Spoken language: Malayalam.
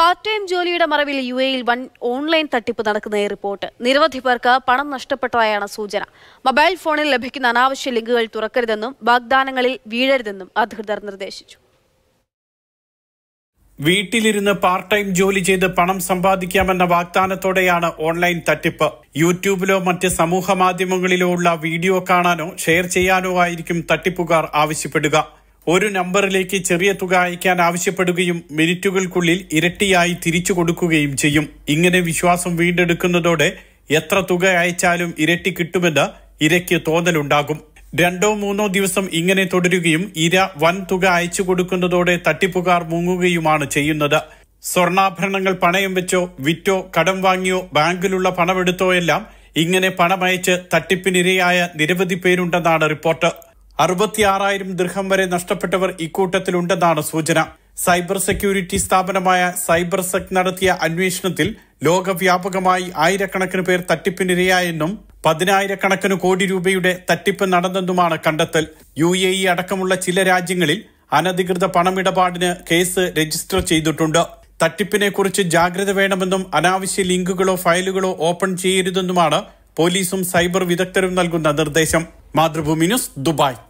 പാർട്ട് ടൈം ജോലിയുടെ മറവിൽ യു എയിൽ വൺ ഓൺലൈൻ തട്ടിപ്പ് നടക്കുന്നതായി റിപ്പോർട്ട് നിരവധി പേർക്ക് പണം നഷ്ടപ്പെട്ടതായാണ് സൂചന മൊബൈൽ ഫോണിൽ ലഭിക്കുന്ന അനാവശ്യ ലിങ്കുകൾ തുറക്കരുതെന്നും വാഗ്ദാനങ്ങളിൽ വീഴരുതെന്നും അധികൃതർ നിർദ്ദേശിച്ചു വീട്ടിലിരുന്ന് പാർട്ട് ടൈം ജോലി ചെയ്ത് പണം സമ്പാദിക്കാമെന്ന വാഗ്ദാനത്തോടെയാണ് ഓൺലൈൻ തട്ടിപ്പ് യൂട്യൂബിലോ മറ്റ് സമൂഹ മാധ്യമങ്ങളിലോ ഉള്ള വീഡിയോ കാണാനോ ഷെയർ ചെയ്യാനോ ആയിരിക്കും തട്ടിപ്പുകാർ ആവശ്യപ്പെടുക ഒരു നമ്പറിലേക്ക് ചെറിയ തുക അയക്കാൻ ആവശ്യപ്പെടുകയും മിനിറ്റുകൾക്കുള്ളിൽ ഇരട്ടിയായി തിരിച്ചു കൊടുക്കുകയും ചെയ്യും ഇങ്ങനെ വിശ്വാസം വീണ്ടെടുക്കുന്നതോടെ എത്ര തുക അയച്ചാലും ഇരട്ടി കിട്ടുമെന്ന് ഇരയ്ക്ക് തോന്നലുണ്ടാകും രണ്ടോ മൂന്നോ ദിവസം ഇങ്ങനെ തുടരുകയും ഇര വൻ തുക അയച്ചു കൊടുക്കുന്നതോടെ തട്ടിപ്പുകാർ മുങ്ങുകയുമാണ് ചെയ്യുന്നത് സ്വർണ്ണാഭരണങ്ങൾ പണയം വെച്ചോ വിറ്റോ കടം വാങ്ങിയോ ബാങ്കിലുള്ള പണമെടുത്തോ എല്ലാം ഇങ്ങനെ പണമയച്ച് തട്ടിപ്പിനിരയായ നിരവധി പേരുണ്ടെന്നാണ് റിപ്പോർട്ട് ആറായിരം ദൃഹം വരെ നഷ്ടപ്പെട്ടവർ ഇക്കൂട്ടത്തിലുണ്ടെന്നാണ് സൂചന സൈബർ സെക്യൂരിറ്റി സ്ഥാപനമായ സൈബർ സെക് നടത്തിയ അന്വേഷണത്തിൽ ലോകവ്യാപകമായി ആയിരക്കണക്കിന് പേർ തട്ടിപ്പിനിരയായെന്നും പതിനായിരക്കണക്കിന് കോടി രൂപയുടെ തട്ടിപ്പ് നടന്നെന്നുമാണ് കണ്ടെത്തൽ യു എ ഇ അടക്കമുള്ള ചില രാജ്യങ്ങളിൽ അനധികൃത പണമിടപാടിന് കേസ് രജിസ്റ്റർ ചെയ്തിട്ടുണ്ട് തട്ടിപ്പിനെക്കുറിച്ച് ജാഗ്രത വേണമെന്നും അനാവശ്യ ലിങ്കുകളോ ഫയലുകളോ ഓപ്പൺ ചെയ്യരുതെന്നുമാണ് പോലീസും സൈബർ വിദഗ്ധരും നൽകുന്ന നിർദ്ദേശം മാതൃഭൂമി ന്യൂസ് ദുബായ്